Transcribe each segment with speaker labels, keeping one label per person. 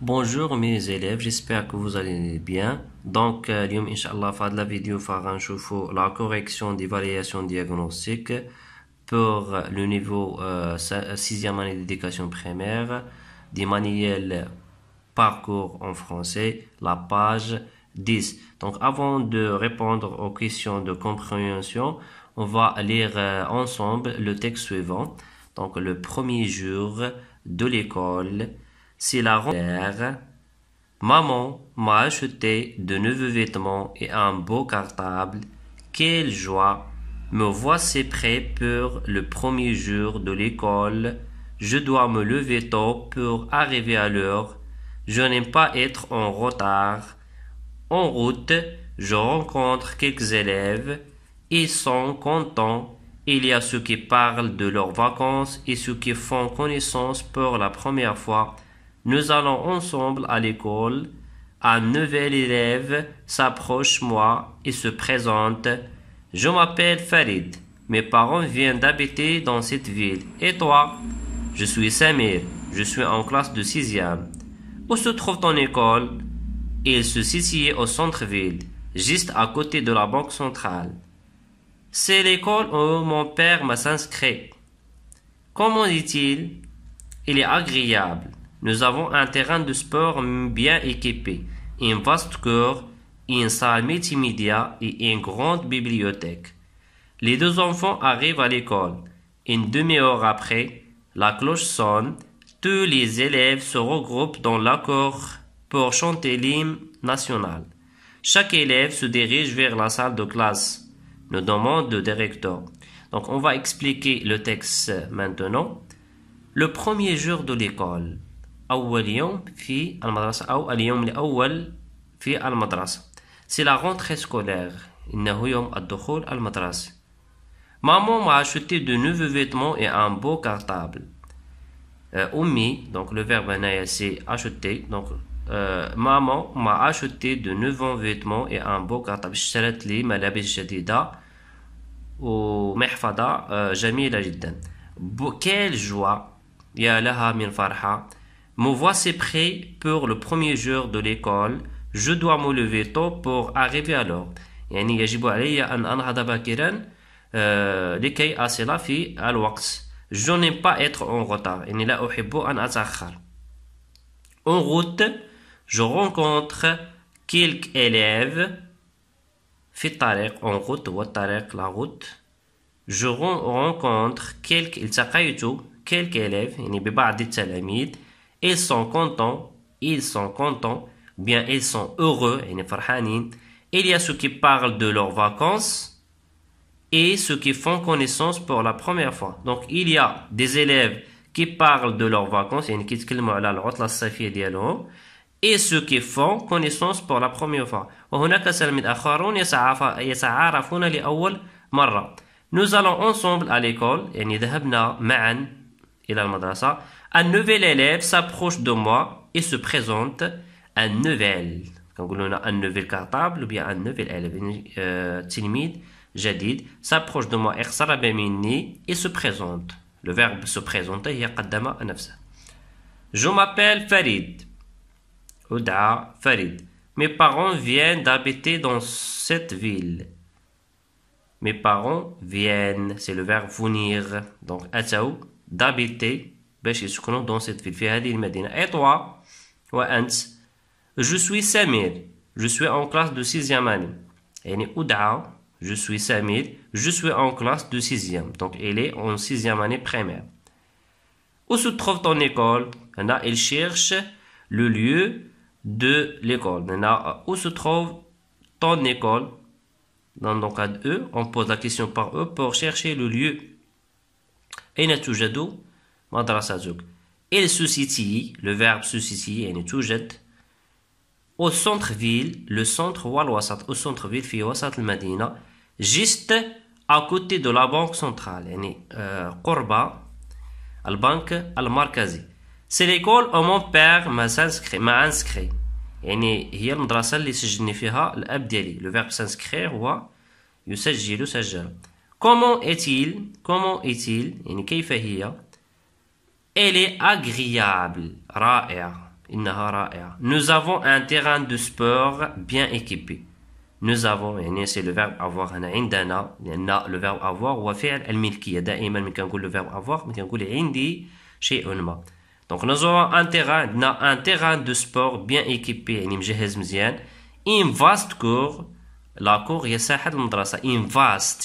Speaker 1: Bonjour mes élèves, j'espère que vous allez bien. Donc, euh, la Inch'Allah, la la vidéo un la correction des variations diagnostiques pour le niveau 6e euh, euh, année d'éducation primaire des manuels parcours en français, la page 10. Donc avant de répondre aux questions de compréhension, on va lire euh, ensemble le texte suivant. Donc le premier jour de l'école, c'est la rentrée. Maman m'a acheté de nouveaux vêtements et un beau cartable. Quelle joie! Me voici prêt pour le premier jour de l'école. Je dois me lever tôt pour arriver à l'heure. Je n'aime pas être en retard. En route, je rencontre quelques élèves. Ils sont contents. Il y a ceux qui parlent de leurs vacances et ceux qui font connaissance pour la première fois. Nous allons ensemble à l'école. Un nouvel élève s'approche moi et se présente. Je m'appelle Farid. Mes parents viennent d'habiter dans cette ville. Et toi Je suis Samir. Je suis en classe de sixième. Où se trouve ton école il se situe au centre-ville, juste à côté de la banque centrale. C'est l'école où mon père m'a inscrit. Comment dit-il Il est agréable. Nous avons un terrain de sport bien équipé, un vaste corps, une salle multimédia et une grande bibliothèque. Les deux enfants arrivent à l'école. Une demi-heure après, la cloche sonne. Tous les élèves se regroupent dans la cour pour chanter l'hymne national. Chaque élève se dirige vers la salle de classe, nous demandons le directeur. Donc on va expliquer le texte maintenant. Le premier jour de l'école. C'est la rentrée scolaire. Maman m'a acheté de nouveaux vêtements et un beau cartable. Euh, donc le verbe c'est acheter, donc euh, maman m'a acheté de nouveaux vêtements et un beau cartable. Je serai les malabis jadida ou mehfada euh, jamie la Quelle joie! Ya laha min farha. Me voici prêt pour le premier jour de l'école. Je dois me lever tôt pour arriver à l'heure. يعني euh, je علي أن أنهض باكرا euh, لكي à à Je n'aime pas être en retard. يعني au أحب en أتأخر. En route, je rencontre quelques élèves en route la route je rencontre quelques quelques élèves ils sont contents ils sont contents bien ils sont heureux il y a ceux qui parlent de leurs vacances et ceux qui font connaissance pour la première fois donc il y a des élèves qui parlent de leurs vacances et ceux qui font connaissance pour la première fois. Nous allons ensemble à l'école, un nouvel élève s'approche de moi et se présente un nouvel. Quand on a un nouvel cartable ou bien un nouvel élève euh, timide, jadid, s'approche de moi et se présente. Le verbe se présenter, il y a Je m'appelle Farid. Ouda Farid. Mes parents viennent d'habiter dans cette ville. Mes parents viennent, c'est le verbe venir. Donc, Ataou, d'habiter, ben, dans cette ville, Et toi, je suis Samir, je suis en classe de sixième année. يعني je suis Samir, je suis en classe de sixième. Donc, elle est en sixième année primaire. Où se trouve ton école Là, elle cherche le lieu de l'école. où se trouve ton école Dans le cas de e, on pose la question par eux pour chercher le lieu. où? Il le verbe se situe, au centre-ville, le centre au centre-ville, juste à côté de la banque centrale, euh, C'est l'école où mon père m'a inscrit. يعني هي المدرسة اللي سجلني فيها الأب ديالي لو فيرب سانسكرير هو يسجل سجل كومون Nous avons un terrain de sport bien équipé Nous avons c'est le verbe avoir. Nous verbe عندنا verbe لو verbe le verbe avoir. Donc nous avons un terrain, un terrain de sport bien équipé, une vaste cour, la cour, une vaste,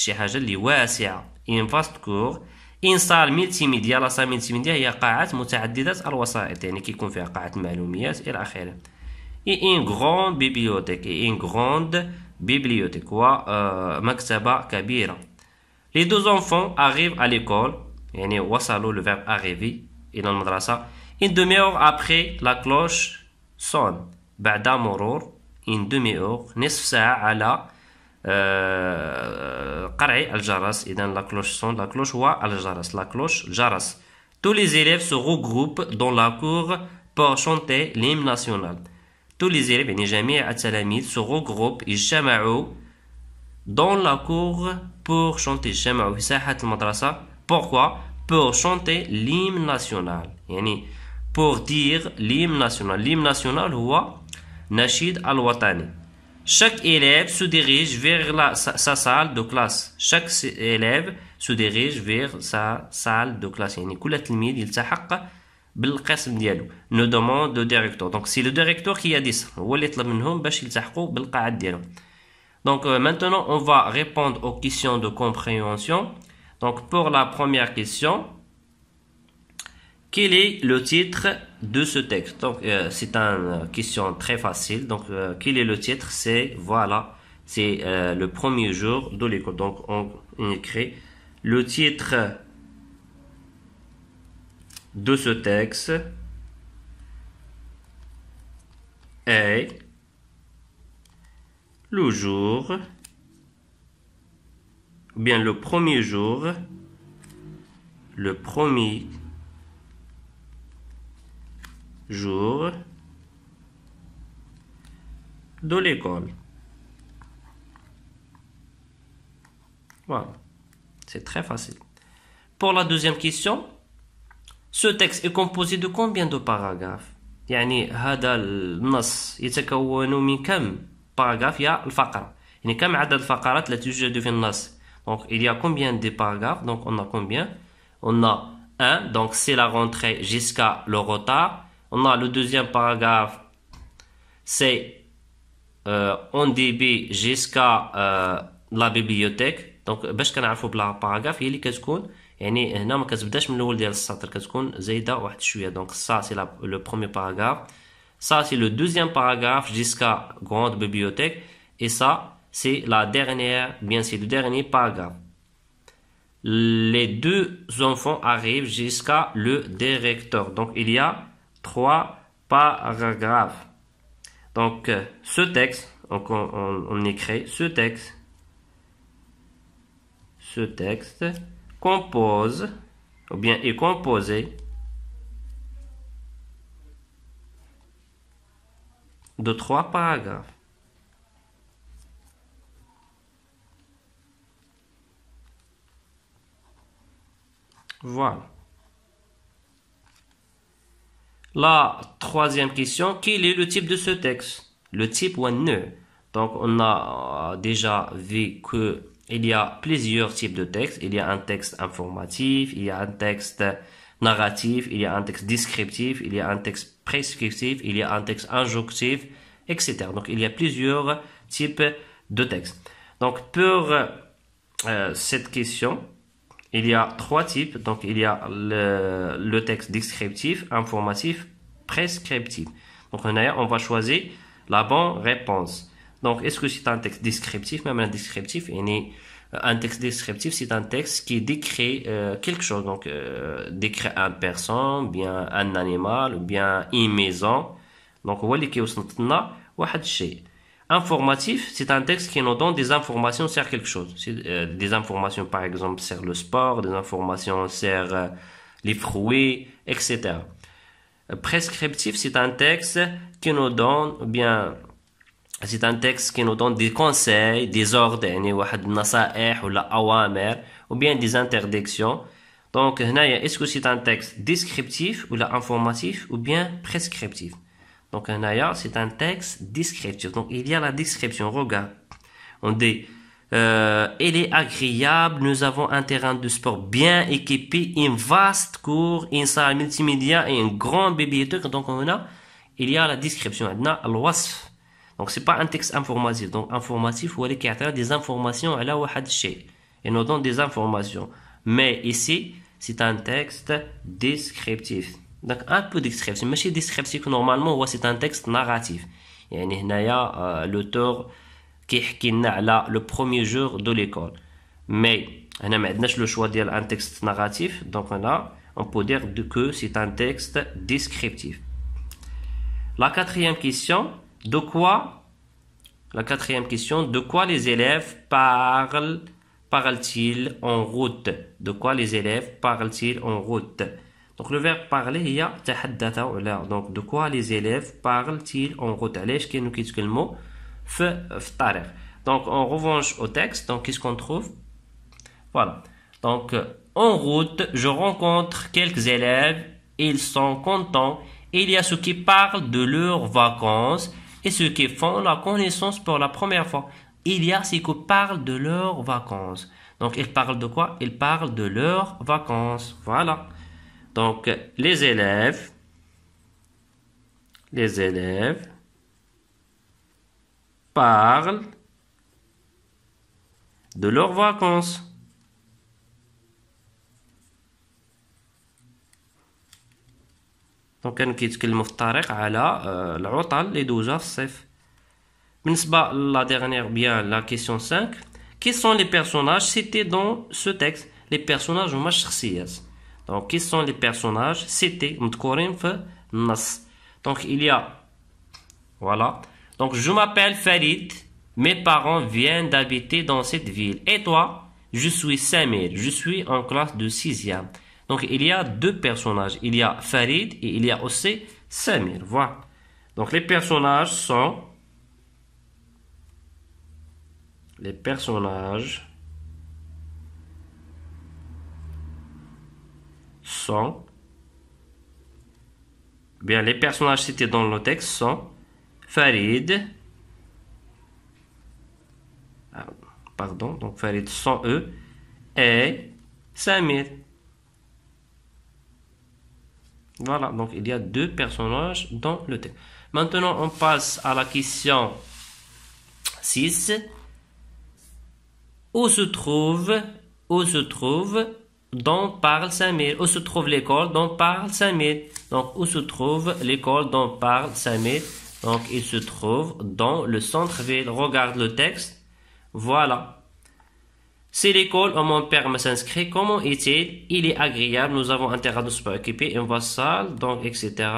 Speaker 1: une vaste cour, une salle multimédia, la salle multimédia, il y a قاعات متعددات الوسائط, يعني كيكون فيها قاعات معلومات الى اخره. Et une grande bibliothèque, et une grande bibliothèque, wa euh, maktaba kabira. Les deux enfants arrivent à l'école, يعني وصلوا le verbe arriver une demi-heure après la cloche sonne بعد une demi-heure نصف ساعه على قرع الجرس la cloche كلوش la la كلوش هو الجرس la cloche jaras. tous les élèves se regroupent dans la cour pour chanter l'hymne national tous les élèves يعني جميع se regroupent dans la cour pour chanter يجتمعوا في pourquoi pour chanter l'hymne national pour dire l'hymne national l'hymne national nashid al watani chaque élève se dirige vers sa, salle de classe chaque élève se dirige vers sa salle de classe يعني كل تلميذ يلتحق بالقسم ديالو le directeur. qui qui dit dit le donc euh, maintenant on va répondre aux questions de compréhension donc pour la première question, quel est le titre de ce texte Donc euh, c'est une euh, question très facile. Donc euh, quel est le titre C'est voilà, c'est le premier jour de l'école. Donc on, écrit le titre de ce texte est le jour ou bien le premier jour, le premier jour de l'école. Voilà, c'est très facile. Pour la deuxième question, ce texte est composé de combien de paragraphes يعني هذا النص يتكون من كم paragraphe يا الفقره يعني كم عدد الفقرات التي توجد في النص donc, il y a combien de paragraphes Donc, on a combien On a un, donc c'est la rentrée jusqu'à le retard. On a le deuxième paragraphe, c'est euh, on débute jusqu'à euh, la bibliothèque. Donc, pour que vous puissiez comprendre le paragraphe, il y a deux paragraphe. C'est-à-dire qu'on ne peut pas dire que la autre Donc, ça, c'est le premier paragraphe. Ça, c'est le deuxième paragraphe, jusqu'à grande bibliothèque. Et ça c'est la dernière, bien c'est le dernier paragraphe. Les deux enfants arrivent jusqu'à le directeur. Donc il y a trois paragraphes. Donc euh, ce texte, on, on écrit ce texte, ce texte compose, ou bien est composé de trois paragraphes. Voilà. La troisième question, quel est le type de ce texte Le type ou ne Donc on a euh, déjà vu que il y a plusieurs types de textes. Il y a un texte informatif, il y a un texte narratif, il y a un texte descriptif, il y a un texte prescriptif, il y a un texte injonctif, etc. Donc il y a plusieurs types de textes. Donc pour euh, cette question, il y a trois types. Donc, il y a le, texte descriptif, informatif, prescriptif. Donc, on, on va choisir la bonne réponse. Donc, est-ce que c'est un texte descriptif Même un descriptif, il euh, un texte descriptif, c'est un texte qui décrit euh, quelque chose. Donc, euh, décrit une personne, bien un animal, bien une maison. Donc, voilà qui est Informatif, c'est un texte qui nous donne des informations sur quelque chose. Euh, des informations, par exemple, sur le sport, des informations sur euh, les fruits, etc. Euh, prescriptif, c'est un texte qui nous donne, bien, c'est un texte qui nous donne des conseils, des ordres, ou bien des interdictions. Donc, est-ce que c'est un texte descriptif ou informatif ou bien prescriptif donc un c'est un texte descriptif. Donc il y a la description. Regarde, on dit, euh, elle est agréable, nous avons un terrain de sport bien équipé, une vaste cour, une salle multimédia et une grand bibliothèque. Donc on a, il y a la description. On a Donc c'est pas un texte informatif. Donc informatif, ou les a des informations à la Et nous donne des informations. Mais ici, c'est un texte descriptif. Donc un peu descriptive. Monsieur, c'est que normalement, c'est un texte narratif. Il y a l'auteur qui est le premier jour de l'école. Mais y a le choix d'un un texte narratif. Donc on on peut dire que c'est un texte descriptif. La quatrième question. De quoi? La question. De quoi les élèves parlent-ils en route? De quoi les élèves parlent-ils en route? Donc le verbe parler, il y a Donc de quoi les élèves parlent-ils en route Allez, qui nous quitte le mot Donc en revanche au texte, donc qu'est-ce qu'on trouve Voilà. Donc euh, en route, je rencontre quelques élèves, ils sont contents. Il y a ceux qui parlent de leurs vacances et ceux qui font la connaissance pour la première fois. Il y a ceux qui parlent de leurs vacances. Donc ils parlent de quoi Ils parlent de leurs vacances. Voilà. Donc, les élèves, les élèves parlent de leurs vacances. Donc, on quitte le mouftarek à la l'outal, les douze h La dernière, bien la question 5. Quels sont les personnages cités dans ce texte Les personnages ou donc, qui sont les personnages C'était Nas. Donc, il y a. Voilà. Donc, je m'appelle Farid. Mes parents viennent d'habiter dans cette ville. Et toi Je suis Samir. Je suis en classe de 6 Donc, il y a deux personnages. Il y a Farid et il y a aussi Samir. Voilà. Donc, les personnages sont. Les personnages sont, bien les personnages cités dans le texte sont Farid, ah, pardon, donc Farid sans E, et Samir. Voilà, donc il y a deux personnages dans le texte. Maintenant, on passe à la question 6. Où se trouve, où se trouve dont parle Samir. Où se trouve l'école dont parle Samir Donc, où se trouve l'école dont parle Samir Donc, il se trouve dans le centre-ville. Regarde le texte. Voilà. C'est l'école où mon père m'a s'inscrit, comment est-il Il est agréable, nous avons intérêt à nous préoccuper, on voit salle, donc, etc.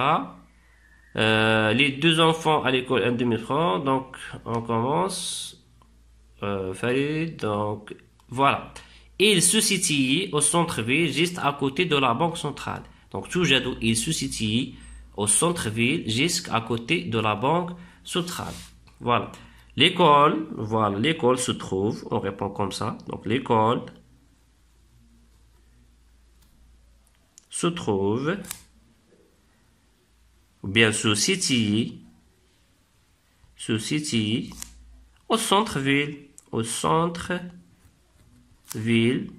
Speaker 1: Euh, les deux enfants à l'école, un demi donc on commence. Euh, donc voilà il se situe au centre-ville, juste à côté de la Banque centrale. Donc, toujours il se situe au centre-ville, juste à côté de la Banque centrale. Voilà. L'école, voilà, l'école se trouve, on répond comme ça. Donc, l'école se trouve, ou bien se situe, se situe au centre-ville, au centre-ville ville,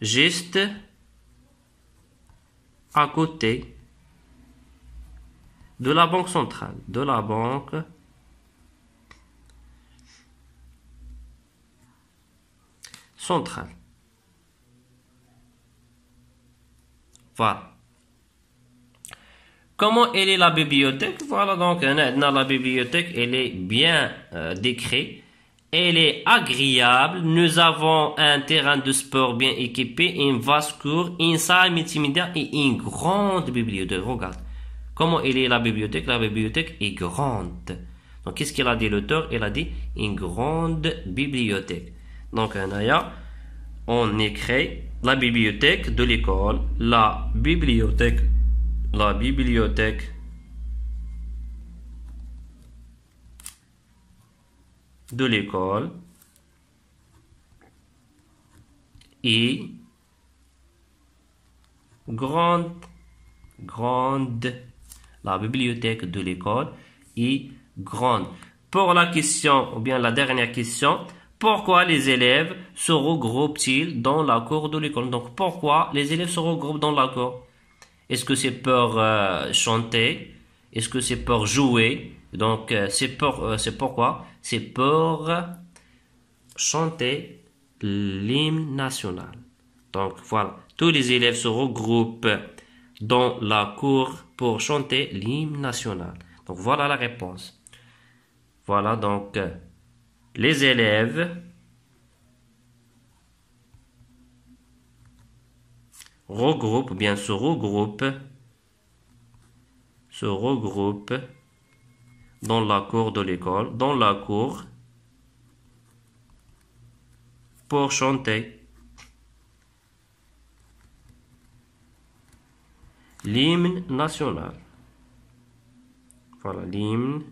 Speaker 1: juste à côté de la banque centrale, de la banque centrale. Voilà. Comment elle est la bibliothèque Voilà donc, la bibliothèque, elle est bien euh, décrite elle est agréable. Nous avons un terrain de sport bien équipé, une vaste cour, une salle multimédia et une grande bibliothèque. Regarde. Comment elle est la bibliothèque La bibliothèque est grande. Donc, qu'est-ce qu'il a dit l'auteur Il a dit une grande bibliothèque. Donc, aya on écrit la bibliothèque de l'école, la bibliothèque, la bibliothèque de l'école et grande, grande, la bibliothèque de l'école et grande. Pour la question, ou bien la dernière question, pourquoi les élèves se regroupent-ils dans la cour de l'école Donc pourquoi les élèves se regroupent dans la cour Est-ce que c'est pour euh, chanter Est-ce que c'est pour jouer donc, euh, c'est pour, euh, c'est pourquoi, c'est pour chanter l'hymne national. Donc, voilà. Tous les élèves se regroupent dans la cour pour chanter l'hymne national. Donc, voilà la réponse. Voilà, donc, euh, les élèves regroupent, bien se regroupent, se regroupent dans la cour de l'école, dans la cour, pour chanter. L'hymne national. Voilà, l'hymne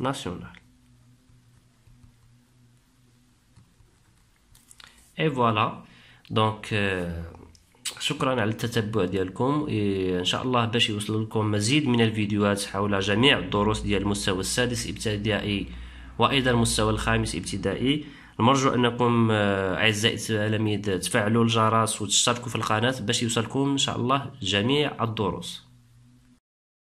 Speaker 1: national. Et voilà, donc... Euh, شكرا على التتبع ديالكم إيه، ان شاء الله باش يوصل لكم مزيد من الفيديوهات حول جميع الدروس ديال المستوى السادس ابتدائي وايضا المستوى الخامس ابتدائي المرجو انكم آه، اعزائي التلاميذ تفعلوا الجرس وتشتركوا في القناه باش يوصلكم ان شاء الله جميع الدروس